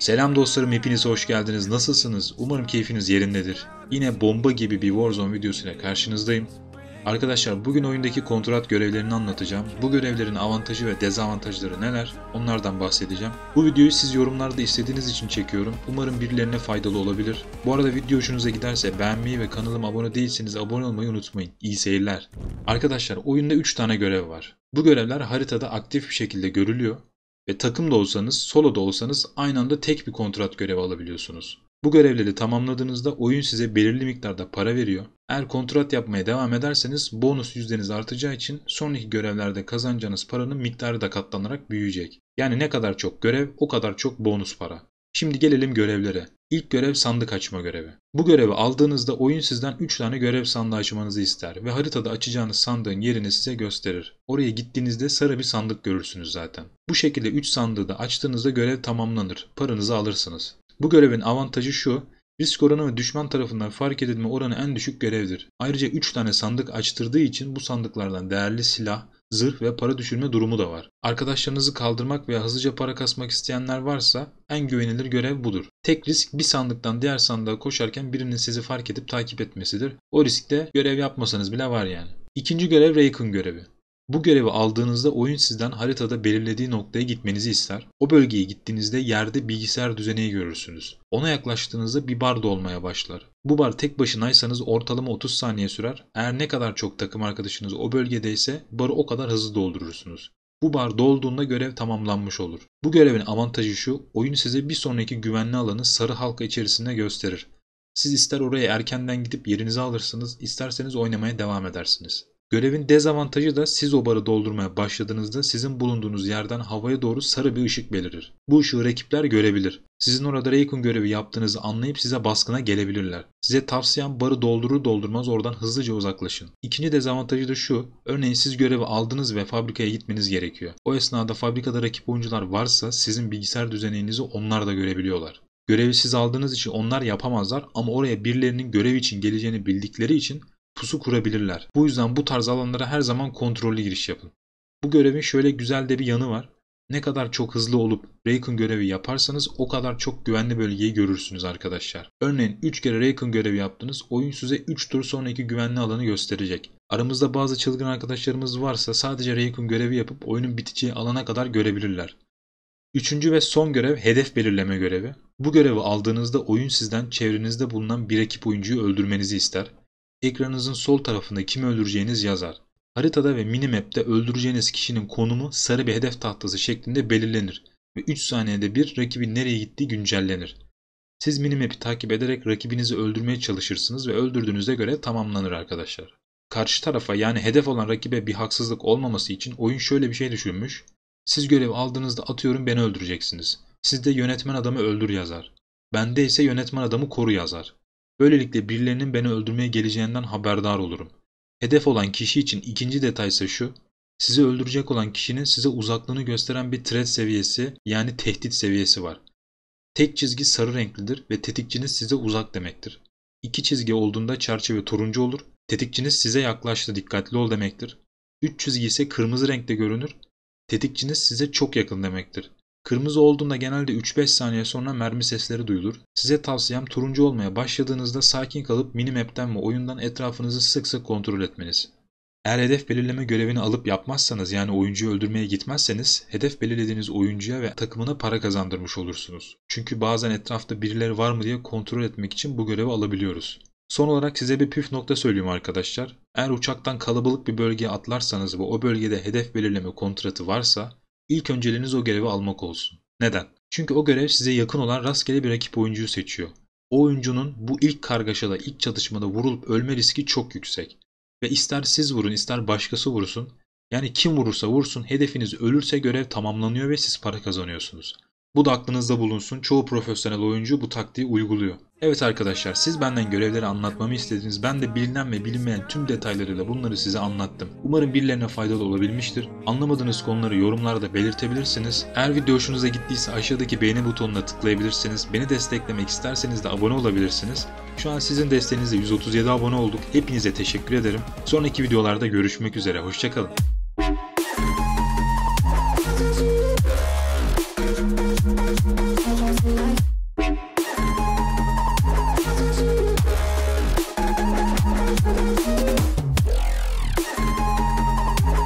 Selam dostlarım hepiniz hoş geldiniz. Nasılsınız? Umarım keyfiniz yerindedir. Yine bomba gibi bir Warzone videosuyla karşınızdayım. Arkadaşlar bugün oyundaki kontrat görevlerini anlatacağım. Bu görevlerin avantajı ve dezavantajları neler? Onlardan bahsedeceğim. Bu videoyu siz yorumlarda istediğiniz için çekiyorum. Umarım birilerine faydalı olabilir. Bu arada video hoşunuza giderse beğenmeyi ve kanalıma abone değilseniz abone olmayı unutmayın. İyi seyirler. Arkadaşlar oyunda 3 tane görev var. Bu görevler haritada aktif bir şekilde görülüyor ve takım da olsanız, solo da olsanız aynı anda tek bir kontrat görevi alabiliyorsunuz. Bu görevleri tamamladığınızda oyun size belirli miktarda para veriyor. Eğer kontrat yapmaya devam ederseniz bonus yüzdeniz artacağı için sonraki görevlerde kazanacağınız paranın miktarı da katlanarak büyüyecek. Yani ne kadar çok görev o kadar çok bonus para. Şimdi gelelim görevlere. İlk görev sandık açma görevi. Bu görevi aldığınızda oyun sizden 3 tane görev sandığı açmanızı ister ve haritada açacağınız sandığın yerini size gösterir. Oraya gittiğinizde sarı bir sandık görürsünüz zaten. Bu şekilde 3 sandığı da açtığınızda görev tamamlanır. Paranızı alırsınız. Bu görevin avantajı şu. Risk oranı ve düşman tarafından fark edilme oranı en düşük görevdir. Ayrıca 3 tane sandık açtırdığı için bu sandıklardan değerli silah, zırh ve para düşürme durumu da var. Arkadaşlarınızı kaldırmak veya hızlıca para kasmak isteyenler varsa en güvenilir görev budur. Tek risk bir sandıktan diğer sandığa koşarken birinin sizi fark edip takip etmesidir. O riskte görev yapmasanız bile var yani. İkinci görev Raken görevi. Bu görevi aldığınızda oyun sizden haritada belirlediği noktaya gitmenizi ister. O bölgeye gittiğinizde yerde bilgisayar düzeneyi görürsünüz. Ona yaklaştığınızda bir bar dolmaya başlar. Bu bar tek başınaysanız ortalama 30 saniye sürer. Eğer ne kadar çok takım arkadaşınız o bölgedeyse barı o kadar hızlı doldurursunuz. Bu bar dolduğunda görev tamamlanmış olur. Bu görevin avantajı şu, oyun size bir sonraki güvenli alanı sarı halka içerisinde gösterir. Siz ister oraya erkenden gidip yerinizi alırsınız, isterseniz oynamaya devam edersiniz. Görevin dezavantajı da siz o barı doldurmaya başladığınızda sizin bulunduğunuz yerden havaya doğru sarı bir ışık belirir. Bu ışığı rakipler görebilir. Sizin orada Raycon görevi yaptığınızı anlayıp size baskına gelebilirler. Size tavsiyem barı doldurur doldurmaz oradan hızlıca uzaklaşın. İkinci dezavantajı da şu. Örneğin siz görevi aldınız ve fabrikaya gitmeniz gerekiyor. O esnada fabrikada rakip oyuncular varsa sizin bilgisayar düzeninizi onlar da görebiliyorlar. Görevi siz aldığınız için onlar yapamazlar ama oraya birilerinin görev için geleceğini bildikleri için pusu kurabilirler. Bu yüzden bu tarz alanlara her zaman kontrollü giriş yapın. Bu görevin şöyle güzel de bir yanı var. Ne kadar çok hızlı olup Raken görevi yaparsanız o kadar çok güvenli bölgeyi görürsünüz arkadaşlar. Örneğin 3 kere Raken görevi yaptınız oyun size 3 tur sonraki güvenli alanı gösterecek. Aramızda bazı çılgın arkadaşlarımız varsa sadece Raken görevi yapıp oyunun biteceği alana kadar görebilirler. Üçüncü ve son görev hedef belirleme görevi. Bu görevi aldığınızda oyun sizden çevrenizde bulunan bir ekip oyuncuyu öldürmenizi ister. Ekranınızın sol tarafında kimi öldüreceğiniz yazar. Haritada ve minimap'te öldüreceğiniz kişinin konumu sarı bir hedef tahtası şeklinde belirlenir ve 3 saniyede bir rakibin nereye gittiği güncellenir. Siz minimap'i takip ederek rakibinizi öldürmeye çalışırsınız ve öldürdüğünüze göre tamamlanır arkadaşlar. Karşı tarafa yani hedef olan rakibe bir haksızlık olmaması için oyun şöyle bir şey düşünmüş. Siz görev aldığınızda atıyorum beni öldüreceksiniz. Sizde yönetmen adamı öldür yazar. Bende ise yönetmen adamı koru yazar. Böylelikle birilerinin beni öldürmeye geleceğinden haberdar olurum. Hedef olan kişi için ikinci detay ise şu, sizi öldürecek olan kişinin size uzaklığını gösteren bir threat seviyesi yani tehdit seviyesi var. Tek çizgi sarı renklidir ve tetikçiniz size uzak demektir. İki çizgi olduğunda çerçeve turuncu olur, tetikçiniz size yaklaştı dikkatli ol demektir. Üç çizgi ise kırmızı renkte görünür, tetikçiniz size çok yakın demektir. Kırmızı olduğunda genelde 3-5 saniye sonra mermi sesleri duyulur. Size tavsiyem turuncu olmaya başladığınızda sakin kalıp minimap'ten ve oyundan etrafınızı sık sık kontrol etmeniz. Eğer hedef belirleme görevini alıp yapmazsanız yani oyuncuyu öldürmeye gitmezseniz hedef belirlediğiniz oyuncuya ve takımına para kazandırmış olursunuz. Çünkü bazen etrafta birileri var mı diye kontrol etmek için bu görevi alabiliyoruz. Son olarak size bir püf nokta söyleyeyim arkadaşlar. Eğer uçaktan kalabalık bir bölgeye atlarsanız ve o bölgede hedef belirleme kontratı varsa İlk önceliğiniz o görevi almak olsun. Neden? Çünkü o görev size yakın olan rastgele bir rakip oyuncuyu seçiyor. O oyuncunun bu ilk kargaşada, ilk çatışmada vurulup ölme riski çok yüksek. Ve ister siz vurun, ister başkası vursun. Yani kim vurursa vursun hedefiniz ölürse görev tamamlanıyor ve siz para kazanıyorsunuz. Bu da aklınızda bulunsun. Çoğu profesyonel oyuncu bu taktiği uyguluyor. Evet arkadaşlar siz benden görevleri anlatmamı istediniz. Ben de bilinen ve bilinmeyen tüm detaylarıyla bunları size anlattım. Umarım birilerine faydalı olabilmiştir. Anlamadığınız konuları yorumlarda belirtebilirsiniz. Eğer video hoşunuza gittiyse aşağıdaki beğeni butonuna tıklayabilirsiniz. Beni desteklemek isterseniz de abone olabilirsiniz. Şu an sizin desteğinizle 137 abone olduk. Hepinize teşekkür ederim. Sonraki videolarda görüşmek üzere. Hoşçakalın.